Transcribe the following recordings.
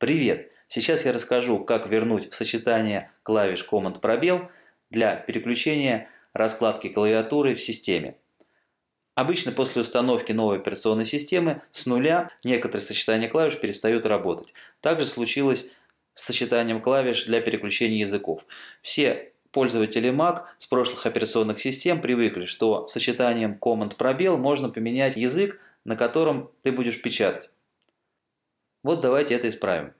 Привет! Сейчас я расскажу, как вернуть сочетание клавиш Command пробел для переключения раскладки клавиатуры в системе. Обычно после установки новой операционной системы с нуля некоторые сочетания клавиш перестают работать. Также случилось с сочетанием клавиш для переключения языков. Все пользователи Mac с прошлых операционных систем привыкли, что сочетанием Command пробел можно поменять язык, на котором ты будешь печатать. Вот давайте это исправим.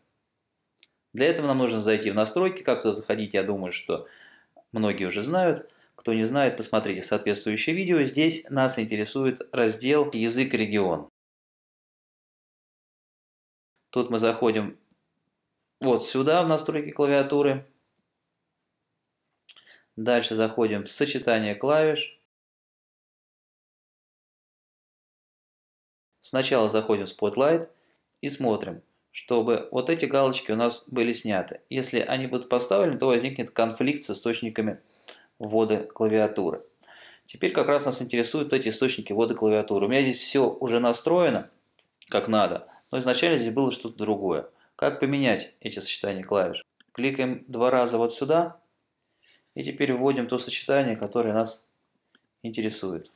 Для этого нам нужно зайти в настройки, как туда заходить, я думаю, что многие уже знают. Кто не знает, посмотрите соответствующее видео. Здесь нас интересует раздел «Язык регион». Тут мы заходим вот сюда, в настройки клавиатуры. Дальше заходим в сочетание клавиш. Сначала заходим в Spotlight – и смотрим, чтобы вот эти галочки у нас были сняты. Если они будут поставлены, то возникнет конфликт с источниками ввода клавиатуры. Теперь как раз нас интересуют эти источники ввода клавиатуры. У меня здесь все уже настроено как надо, но изначально здесь было что-то другое. Как поменять эти сочетания клавиш? Кликаем два раза вот сюда и теперь вводим то сочетание, которое нас интересует.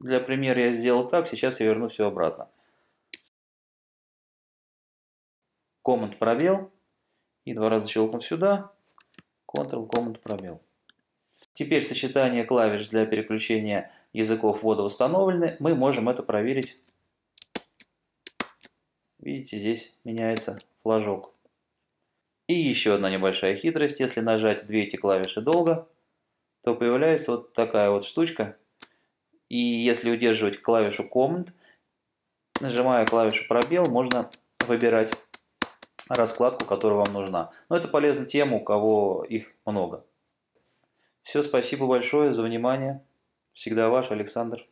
Для примера я сделал так, сейчас я верну все обратно. Command пробел и два раза щелкнув сюда, Ctrl Command пробел. Теперь сочетание клавиш для переключения языков ввода установлены. Мы можем это проверить. Видите, здесь меняется флажок. И еще одна небольшая хитрость. Если нажать две эти клавиши долго, то появляется вот такая вот штучка. И если удерживать клавишу Command, нажимая клавишу пробел, можно выбирать раскладку, которая вам нужна. Но это полезно тем, у кого их много. Все, спасибо большое за внимание. Всегда ваш Александр.